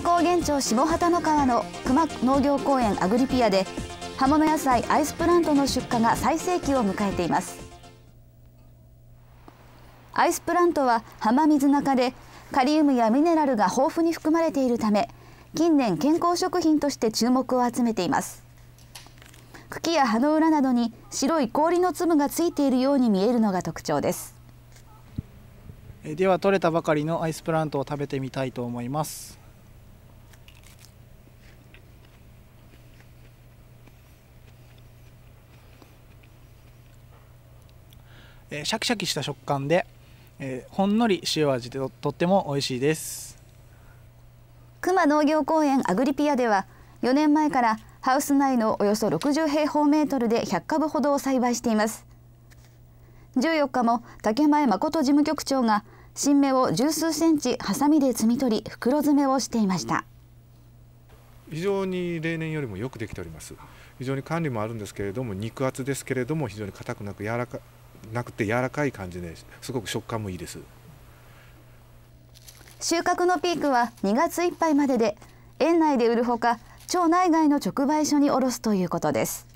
熊高原町下畑の川の熊農業公園アグリピアで葉物野菜アイスプラントの出荷が最盛期を迎えていますアイスプラントは浜水中でカリウムやミネラルが豊富に含まれているため近年健康食品として注目を集めています茎や葉の裏などに白い氷の粒がついているように見えるのが特徴ですでは取れたばかりのアイスプラントを食べてみたいと思いますえー、シャキシャキした食感で、えー、ほんのり塩味でととっても美味しいです熊農業公園アグリピアでは4年前からハウス内のおよそ60平方メートルで100株ほどを栽培しています14日も竹前誠事務局長が新芽を十数センチハサミで摘み取り袋詰めをしていました非常に例年よりもよくできております非常に管理もあるんですけれども肉厚ですけれども非常に硬くなく柔らかなくて柔らかい感じですごく食感もいいです収穫のピークは2月いっぱいまでで園内で売るほか町内外の直売所に卸すということです